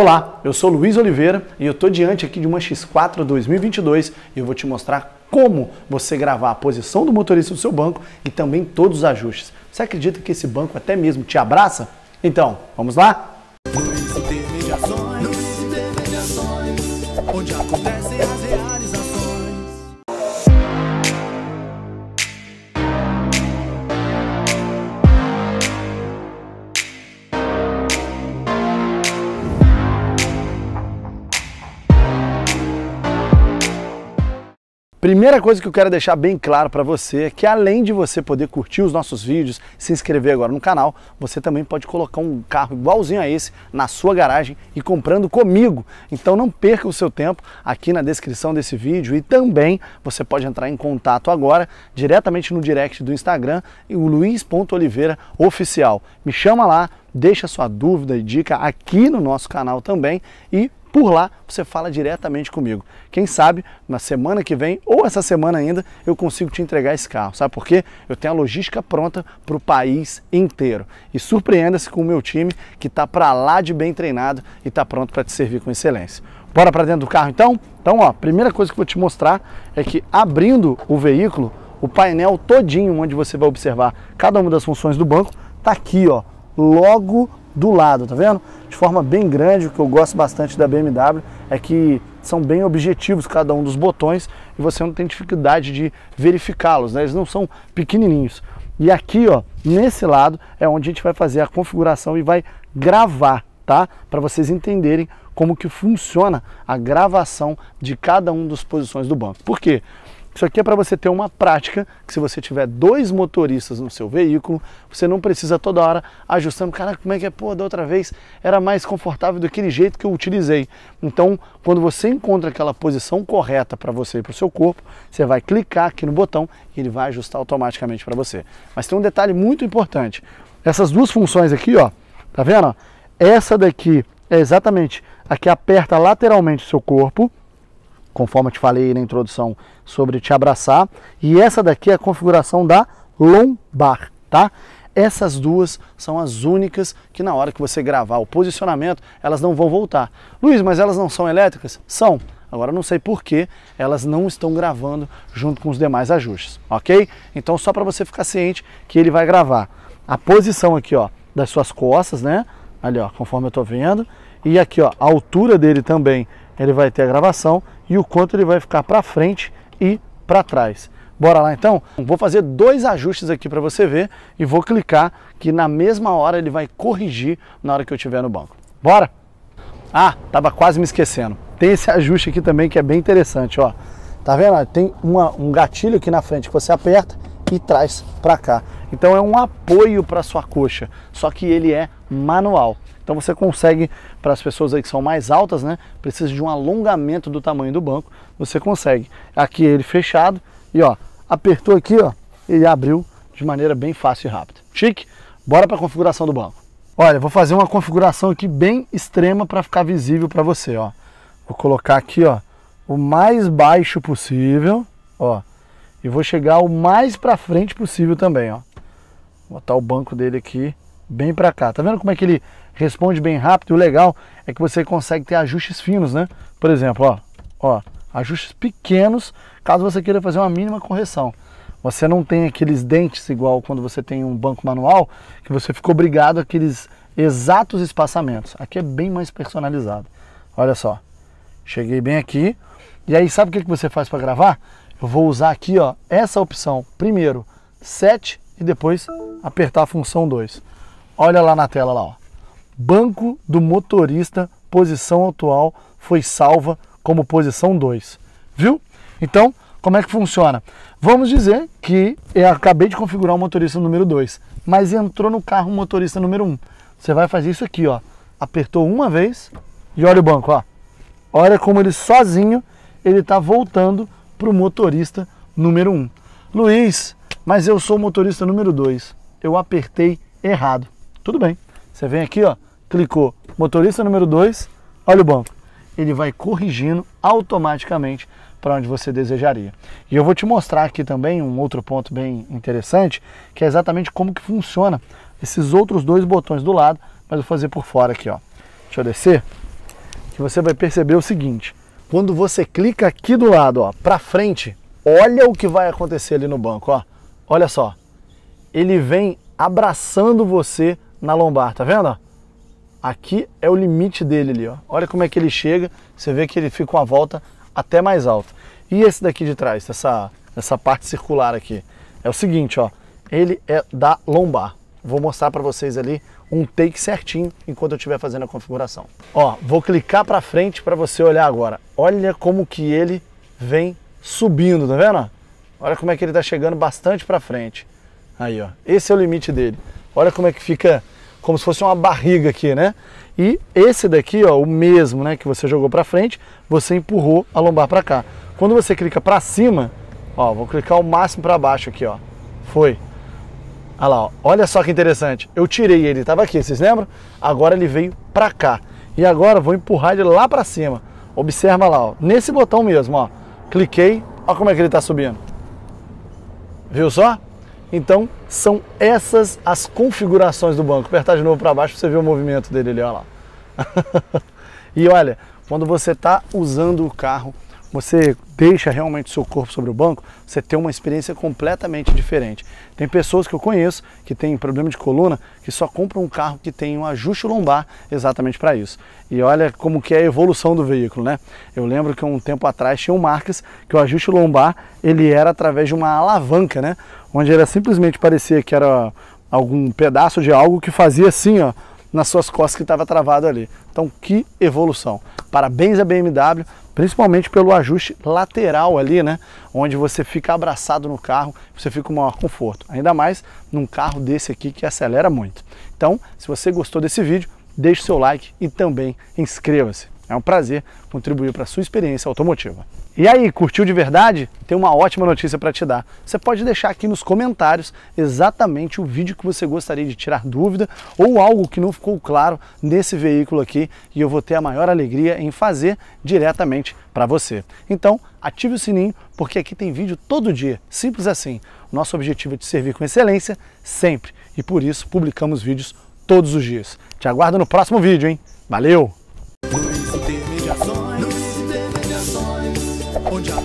Olá, eu sou Luiz Oliveira e eu estou diante aqui de uma X4 2022 e eu vou te mostrar como você gravar a posição do motorista do seu banco e também todos os ajustes. Você acredita que esse banco até mesmo te abraça? Então, vamos lá? Música Primeira coisa que eu quero deixar bem claro para você é que além de você poder curtir os nossos vídeos, se inscrever agora no canal, você também pode colocar um carro igualzinho a esse na sua garagem e comprando comigo. Então não perca o seu tempo aqui na descrição desse vídeo e também você pode entrar em contato agora diretamente no direct do Instagram e o luiz.oliveiraoficial. Me chama lá, deixa sua dúvida e dica aqui no nosso canal também e por lá você fala diretamente comigo. Quem sabe na semana que vem ou essa semana ainda eu consigo te entregar esse carro. Sabe por quê? Eu tenho a logística pronta para o país inteiro. E surpreenda-se com o meu time que está para lá de bem treinado e está pronto para te servir com excelência. Bora para dentro do carro então? Então, ó, primeira coisa que eu vou te mostrar é que abrindo o veículo, o painel todinho onde você vai observar cada uma das funções do banco, tá aqui, ó, logo do lado, tá vendo? De forma bem grande, o que eu gosto bastante da BMW é que são bem objetivos cada um dos botões e você não tem dificuldade de verificá-los, né? Eles não são pequenininhos. E aqui, ó, nesse lado é onde a gente vai fazer a configuração e vai gravar, tá? Para vocês entenderem como que funciona a gravação de cada um dos posições do banco. Por quê? Isso aqui é para você ter uma prática que se você tiver dois motoristas no seu veículo, você não precisa toda hora ajustando, cara, como é que é, pô, da outra vez era mais confortável daquele jeito que eu utilizei. Então, quando você encontra aquela posição correta para você e para o seu corpo, você vai clicar aqui no botão e ele vai ajustar automaticamente para você. Mas tem um detalhe muito importante. Essas duas funções aqui, ó, tá vendo? Essa daqui é exatamente a que aperta lateralmente o seu corpo conforme eu te falei na introdução, sobre te abraçar. E essa daqui é a configuração da lombar, tá? Essas duas são as únicas que na hora que você gravar o posicionamento, elas não vão voltar. Luiz, mas elas não são elétricas? São. Agora não sei por que elas não estão gravando junto com os demais ajustes, ok? Então só para você ficar ciente que ele vai gravar a posição aqui, ó, das suas costas, né? Ali, ó, conforme eu estou vendo. E aqui, ó, a altura dele também, ele vai ter a gravação e o quanto ele vai ficar para frente e para trás. Bora lá então? Vou fazer dois ajustes aqui para você ver e vou clicar que na mesma hora ele vai corrigir na hora que eu estiver no banco. Bora? Ah, tava quase me esquecendo. Tem esse ajuste aqui também que é bem interessante, ó. Tá vendo? Tem uma, um gatilho aqui na frente que você aperta e traz para cá. Então é um apoio para sua coxa, só que ele é manual. Então você consegue, para as pessoas aí que são mais altas, né? Precisa de um alongamento do tamanho do banco. Você consegue. Aqui ele fechado e ó, apertou aqui, ó, ele abriu de maneira bem fácil e rápida. Chique? Bora para a configuração do banco. Olha, vou fazer uma configuração aqui bem extrema para ficar visível para você, ó. Vou colocar aqui, ó, o mais baixo possível, ó. E vou chegar o mais para frente possível também, ó. Vou botar o banco dele aqui bem para cá. Tá vendo como é que ele responde bem rápido? O legal é que você consegue ter ajustes finos, né? Por exemplo, ó, ó, ajustes pequenos, caso você queira fazer uma mínima correção. Você não tem aqueles dentes igual quando você tem um banco manual, que você ficou obrigado aqueles exatos espaçamentos. Aqui é bem mais personalizado. Olha só, cheguei bem aqui. E aí, sabe o que você faz para gravar? Eu vou usar aqui ó, essa opção, primeiro 7 e depois apertar a função 2. Olha lá na tela lá, ó. Banco do motorista, posição atual foi salva como posição 2. Viu? Então, como é que funciona? Vamos dizer que eu acabei de configurar o motorista número 2, mas entrou no carro o motorista número 1. Um. Você vai fazer isso aqui, ó. Apertou uma vez e olha o banco, ó. Olha como ele sozinho, ele tá voltando pro motorista número 1. Um. Luiz, mas eu sou o motorista número 2. Eu apertei errado. Tudo bem. Você vem aqui, ó, clicou motorista número 2, olha o banco. Ele vai corrigindo automaticamente para onde você desejaria. E eu vou te mostrar aqui também um outro ponto bem interessante, que é exatamente como que funciona esses outros dois botões do lado, mas vou fazer por fora aqui, ó. Deixa eu descer. Que você vai perceber o seguinte, quando você clica aqui do lado, ó, para frente, olha o que vai acontecer ali no banco, ó. Olha só. Ele vem abraçando você na lombar, tá vendo? Aqui é o limite dele ali, ó. Olha como é que ele chega, você vê que ele fica uma volta até mais alta. E esse daqui de trás, essa, essa parte circular aqui, é o seguinte, ó. Ele é da lombar. Vou mostrar para vocês ali um take certinho enquanto eu estiver fazendo a configuração. Ó, vou clicar para frente para você olhar agora. Olha como que ele vem subindo, tá vendo? Olha como é que ele tá chegando bastante para frente. Aí, ó. Esse é o limite dele. Olha como é que fica, como se fosse uma barriga aqui, né? E esse daqui, ó, o mesmo, né, que você jogou para frente, você empurrou a lombar para cá. Quando você clica para cima, ó, vou clicar o máximo para baixo aqui, ó. Foi. Olha lá, ó. olha só que interessante. Eu tirei ele, estava aqui, vocês lembram? Agora ele veio para cá. E agora vou empurrar ele lá para cima. Observa lá, ó, nesse botão mesmo, ó. Cliquei, olha como é que ele está subindo. Viu só? Então, são essas as configurações do banco. Apertar de novo para baixo para você ver o movimento dele ali, olha lá. e olha, quando você está usando o carro, você deixa realmente seu corpo sobre o banco, você tem uma experiência completamente diferente. Tem pessoas que eu conheço que têm problema de coluna que só compram um carro que tem um ajuste lombar exatamente para isso. E olha como que é a evolução do veículo, né? Eu lembro que um tempo atrás tinha um marcas que o ajuste lombar ele era através de uma alavanca, né? onde era simplesmente parecia que era algum pedaço de algo que fazia assim, ó, nas suas costas que estava travado ali. Então, que evolução! Parabéns à BMW, principalmente pelo ajuste lateral ali, né? Onde você fica abraçado no carro, você fica com maior conforto. Ainda mais num carro desse aqui que acelera muito. Então, se você gostou desse vídeo, deixe seu like e também inscreva-se. É um prazer contribuir para a sua experiência automotiva. E aí, curtiu de verdade? Tem uma ótima notícia para te dar. Você pode deixar aqui nos comentários exatamente o vídeo que você gostaria de tirar dúvida ou algo que não ficou claro nesse veículo aqui e eu vou ter a maior alegria em fazer diretamente para você. Então, ative o sininho porque aqui tem vídeo todo dia, simples assim. Nosso objetivo é te servir com excelência sempre e por isso publicamos vídeos todos os dias. Te aguardo no próximo vídeo, hein? Valeu! ¡Oye!